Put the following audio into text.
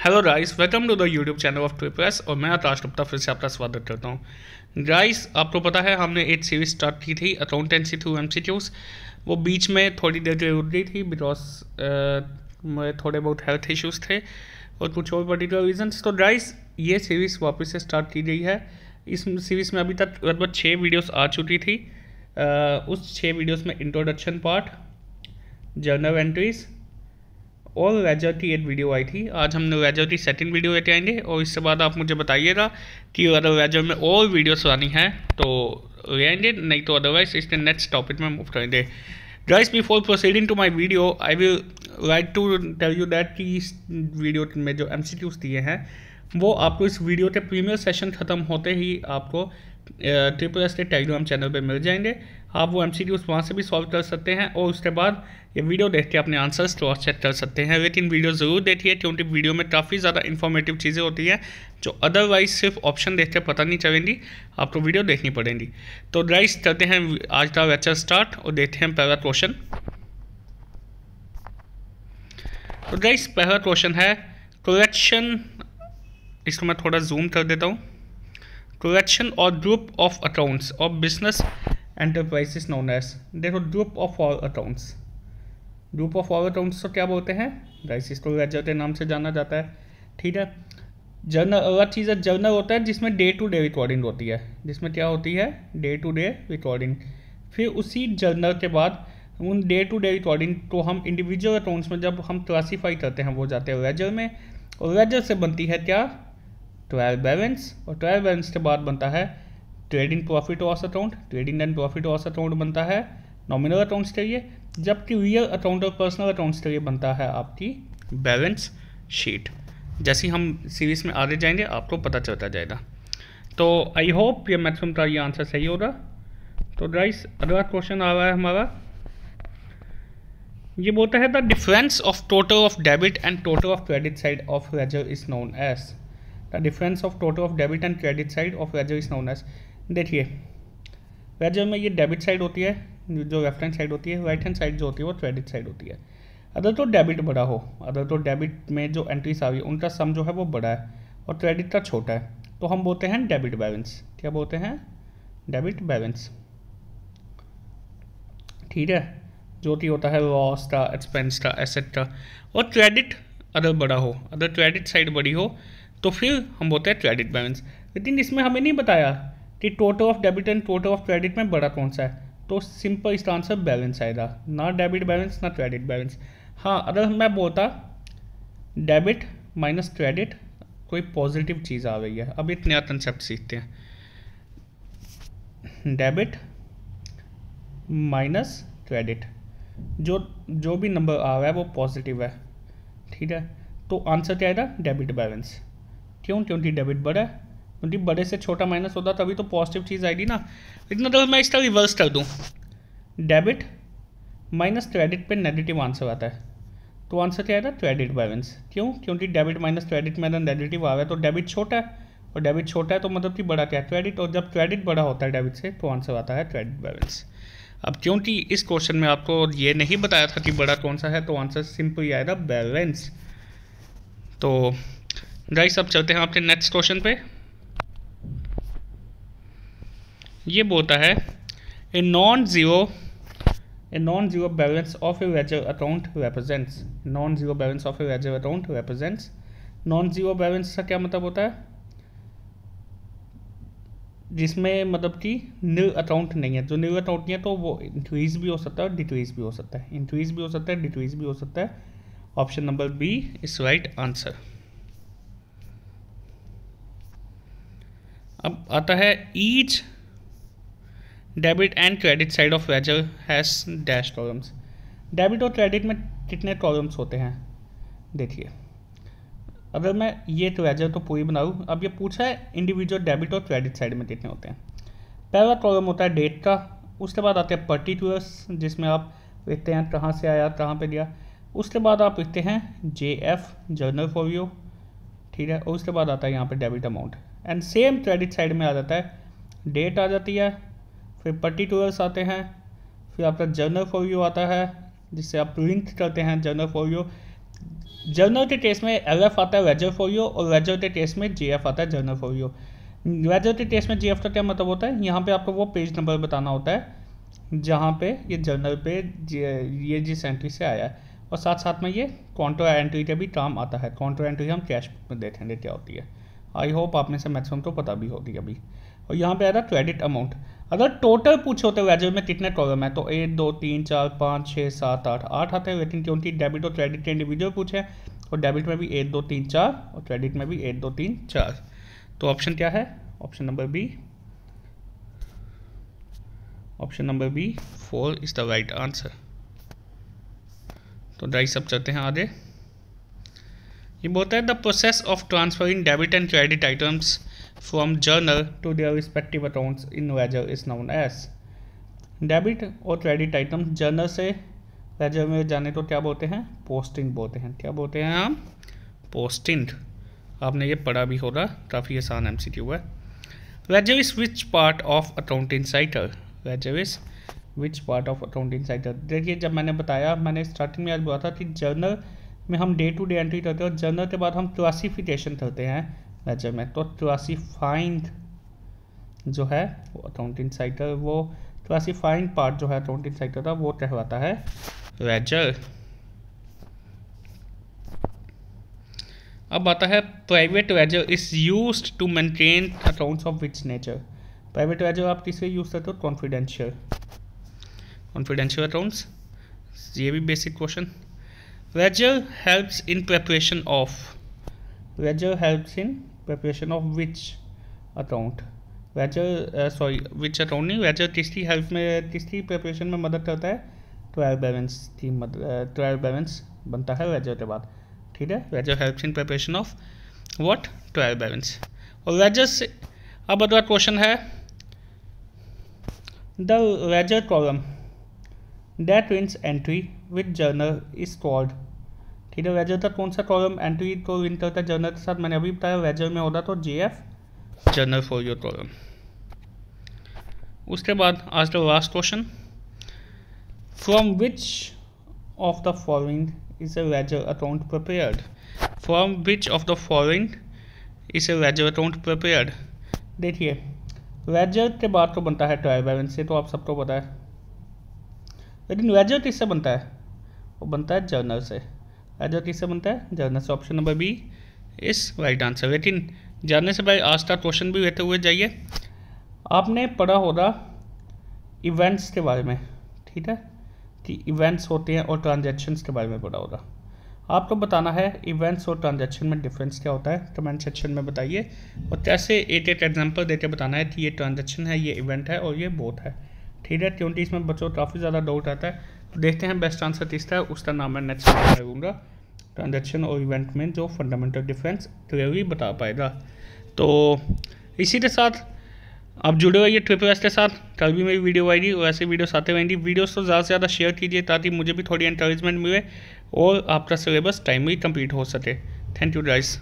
hello राइस welcome to the YouTube channel of ट्री प्रेस और मैं आकाश गुप्ता फिर से आपका स्वागत करता हूँ राइस आपको पता है हमने एक सीरीज स्टार्ट की थी अकाउंटेंसी थ्रू एम वो बीच में थोड़ी देर के रुक गई थी बिकॉज मेरे थोड़े बहुत हेल्थ इश्यूज़ थे और कुछ और पर्टिकुलर रीजन्स तो राइस ये सीरीज़ वापस से स्टार्ट की गई है इस सीरीज़ में अभी तक लगभग छः वीडियोस आ चुकी थी आ, उस छः वीडियोस में इंट्रोडक्शन पार्ट जर्नल एंट्रीज़ और की एट वीडियो आई थी आज हम लोग की सेकेंड वीडियो लेते आएंगे और इससे बाद आप मुझे बताइएगा कि अगर रेजर में और वीडियोस लानी है तो आएंगे नहीं तो अदरवाइज इसके नेक्स्ट टॉपिक में मूव करेंगे guys before proceeding to my video I will like to tell you that कि इस वीडियो में जो एम दिए हैं वो आपको इस वीडियो के प्रीमियर सेशन ख़त्म होते ही आपको ट्रिपल एस के टेलीग्राम चैनल पर मिल जाएंगे आप वो एम सी वहाँ से भी सॉल्व कर सकते हैं और उसके बाद ये वीडियो देख के अपने आंसर्स क्रॉस चेक कर सकते हैं लेकिन वीडियो ज़रूर देखिए क्योंकि वीडियो में काफ़ी ज़्यादा इन्फॉर्मेटिव चीज़ें होती हैं जो अदरवाइज सिर्फ ऑप्शन देख पता नहीं चलेंगी आपको वीडियो देखनी पड़ेगी तो ड्राइस करते हैं आज का लेक्चर स्टार्ट और देखते हैं पहला क्वेश्चन तो ड्राइस पहला क्वेश्चन है कलेक्शन इसको मैं थोड़ा जूम कर देता हूँ कलेक्शन और group of accounts of business is known as देखो group of all accounts group of all accounts तो क्या बोलते हैं राइस इसको रेजर के नाम से जाना जाता है ठीक है जर्नल अलग चीज़ है जर्नल होता है जिसमें डे टू डे रिकॉर्डिंग होती है जिसमें क्या होती है डे टू डे रिकॉर्डिंग फिर उसी जर्नल के बाद उन डे टू डे रिकॉर्डिंग को हम इंडिविजुअल अकाउंट्स में जब हम क्लासीफाई करते हैं वो जाते हैं रेजर में और रेजर से बनती है क्या ट्वेल्व बैलेंस और ट्वेल्व बैलेंस के बाद बनता है trading profit loss account trading and profit loss account बनता है नॉमिनल अकाउंट्स के लिए जबकि रियल अकाउंट और पर्सनल अकाउंट्स के लिए बनता है आपकी बैलेंस शीट जैसे हम सीरीज में आगे जाएंगे आपको पता चलता जाएगा तो आई होप ये मैक्सिमम का ये आंसर सही होगा तो राइस अगला क्वेश्चन आ रहा है हमारा ये बोलता है the difference of total of debit and total of credit side of ledger is known as the difference of total of debit and credit side of ledger is known as देखिए वैसे में ये डेबिट साइड होती है जो hand side होती है right hand side जो होती है वो क्रेडिट साइड होती है अगर तो डेबिट बड़ा हो अगर तो डेबिट में जो एंट्रीज आ रही है उनका सम जो है वो बड़ा है और क्रेडिट का छोटा है तो हम बोलते हैं डेबिट बैलेंस क्या बोलते हैं डेबिट बैलेंस ठीक है जो कि होता है लॉस का एक्सपेंस का एसेट का और क्रेडिट अगर बड़ा हो अगर क्रेडिट साइड बड़ी हो तो फिर हम बोलते हैं क्रेडिट बैलेंस लेकिन इसमें हमें नहीं बताया कि total of debit and total of credit में बड़ा कौन सा है तो सिंपल इसका आंसर बैलेंस आएगा ना डेबिट बैलेंस ना क्रेडिट बैलेंस हाँ अगर मैं बोलता डेबिट माइनस क्रेडिट कोई पॉजिटिव चीज़ आ रही है अब एक नया कंसेप्ट सीखते हैं डेबिट माइनस क्रेडिट जो जो भी नंबर आ रहा है वो पॉजिटिव है ठीक है तो आंसर क्या आएगा डेबिट बैलेंस क्यों क्योंकि डेबिट बड़ा है क्योंकि बड़े से छोटा माइनस होता तभी तो पॉजिटिव चीज़ आएगी ना लेकिन अगर तो मैं इसका रिवर्स कर दूँ डेबिट माइनस क्रेडिट पे नेगेटिव आंसर आता है तो आंसर क्या आएगा क्रेडिट बैलेंस क्यों क्योंकि डेबिट माइनस क्रेडिट में अगर नेगेटिव आ रहा है तो डेबिट छोटा है और डेबिट छोटा है तो मतलब कि बड़ा क्या है क्रेडिट और जब क्रेडिट बड़ा होता है डेबिट से तो आंसर आता है क्रेडिट बैलेंस अब क्योंकि इस क्वेश्चन में आपको ये नहीं बताया था कि बड़ा कौन सा है तो आंसर सिंपल ही आएगा बैलेंस तो गाइस अब चलते हैं आपके नेक्स्ट क्वेश्चन पे ये बोलता है a non zero a non zero balance of a ledger account represents non zero balance of a ledger account represents non zero balance का क्या मतलब होता है जिसमें मतलब कि न्यू अकाउंट नहीं है जो न्यू अकाउंट नहीं है तो वो इंक्रीज भी हो सकता है और डिक्रीज भी हो सकता है इंक्रीज भी हो सकता है डिक्रीज भी हो सकता है option number B is right answer अब आता है each debit and credit side of ledger has dash columns debit और क्रेडिट में कितने कॉलम्स होते हैं देखिए अगर मैं ये ट्रेजर तो पूरी बनाऊँ अब ये पूछा है इंडिविजुअल डेबिट और क्रेडिट साइड में कितने होते हैं पहला कॉलम होता है डेट का उसके बाद आते हैं पर्टिकुलर्स जिसमें आप लिखते हैं कहाँ से आया कहाँ पे दिया उसके बाद आप लिखते हैं J F journal folio ठीक है और उसके बाद आता है यहाँ पे debit amount and same credit side में आ जाता है डेट आ जाती है फिर टूअर्स आते हैं फिर आपका जर्नल फोरियो आता है जिससे आप लिंक करते हैं जर्नल फोरियो जर्नल के टेस्ट में एल एफ आता है फॉर फोरियो और वेजर के टेस्ट में जी एफ आता है जर्नल फोरियो वेजर के टेस्ट में जी एफ का क्या मतलब होता है यहाँ पे आपको वो पेज नंबर बताना होता है जहाँ पे ये जर्नल पे ये जिस एंट्री से आया है और साथ साथ में ये कॉन्ट्रा एंट्री का भी काम आता है कॉन्ट्रा एंट्री हम कैश में देखेंगे क्या होती है आई होप आप में से मैक्सिमम तो पता भी होगी अभी और यहाँ पे आया था क्रेडिट अमाउंट अगर टोटल पूछे होते वेजर में कितने कॉलम है तो एक दो तीन चार पाँच छः सात आठ आठ आते हैं लेकिन क्योंकि डेबिट और क्रेडिट के इंडिविजुअल पूछे और डेबिट में भी एक दो तीन चार और क्रेडिट में भी एक दो तीन चार तो ऑप्शन क्या है option number B option number B four is the right answer तो ड्राई सब चलते हैं आगे ये बोलता है the process of transferring debit and credit items from journal to their respective accounts in ledger is known as debit और क्रेडिट आइटम जर्नल से लेजर में जाने तो क्या बोलते हैं पोस्टिंग बोलते हैं क्या बोलते हैं हम पोस्टिंग आपने ये पढ़ा भी होगा काफ़ी आसान एम सी क्यू है ledger is which part of accounting cycle ledger is which part of accounting cycle देखिए जब मैंने बताया मैंने स्टार्टिंग में आज बोला था कि जर्नल में हम डे टू डे एंट्री करते हैं और जर्नल के बाद हम क्लासीफिकेशन करते हैं मेजरमेंट तो फाइंड जो है अकाउंटिंग साइकिल वो फाइंड पार्ट जो है अकाउंटिंग साइकिल का वो कहलाता है लेजर अब आता है private ledger is use to maintain accounts of which nature private ledger आप किसके यूज़ करते हो कॉन्फिडेंशियल कॉन्फिडेंशियल अकाउंट्स ये भी basic question ledger helps in preparation of ledger helps in preparation of which account ledger sorry which account नहीं ledger किसकी help में किसकी प्रिपरेशन में मदद करता है ट्वेल्व बैलेंस की मदद ट्वेल्व बैलेंस बनता है वेजर के बाद ठीक है ledger helps in preparation of what trial balance और वेजर से अब अगला क्वेश्चन है the ledger column that links entry with journal is called ठीक है वेजर कौन सा कॉलम एंट्री को विंटर था है जर्नल के साथ मैंने अभी बताया वेजर में होता तो J F journal folio column उसके बाद आज का last question from which of the following is a ledger account prepared from which of the following is a ledger account prepared देखिए वेजर के बाद तो बनता है ट्रायल बैलेंस से तो आप सबको पता है लेकिन वेजर किससे बनता है वो बनता है जर्नल से आधा किससे बनता है जानने से option number B is right answer लेकिन जानने से भाई आज का क्वेश्चन भी रहते हुए जाइए आपने पढ़ा होगा इवेंट्स के बारे में ठीक है कि इवेंट्स होते हैं और ट्रांजेक्शन के बारे में पढ़ा होगा आपको बताना है इवेंट्स और ट्रांजेक्शन में डिफरेंस क्या होता है कमेंट तो सेक्शन में बताइए और कैसे एक एक एग्जाम्पल देकर बताना है कि ये ट्रांजेक्शन है ये इवेंट है और ये बोथ है ठीक है क्योंकि इसमें बच्चों काफ़ी ज़्यादा डाउट आता है तो देखते हैं बेस्ट आंसर किसका है उसका नाम मैं नेक्स्ट करूँगा ट्रांजेक्शन और इवेंट में जो फंडामेंटल डिफरेंस ग्रेवी बता पाएगा तो इसी के साथ आप जुड़े हुए ट्रिपल एस के साथ कल भी मेरी वीडियो आएगी और ऐसे वीडियोस आते रहेंगी वीडियोस तो ज़्यादा से ज़्यादा शेयर कीजिए ताकि मुझे भी थोड़ी इंकरेजमेंट मिले और आपका सिलेबस टाइम में ही कम्प्लीट हो सके थैंक यू डाइस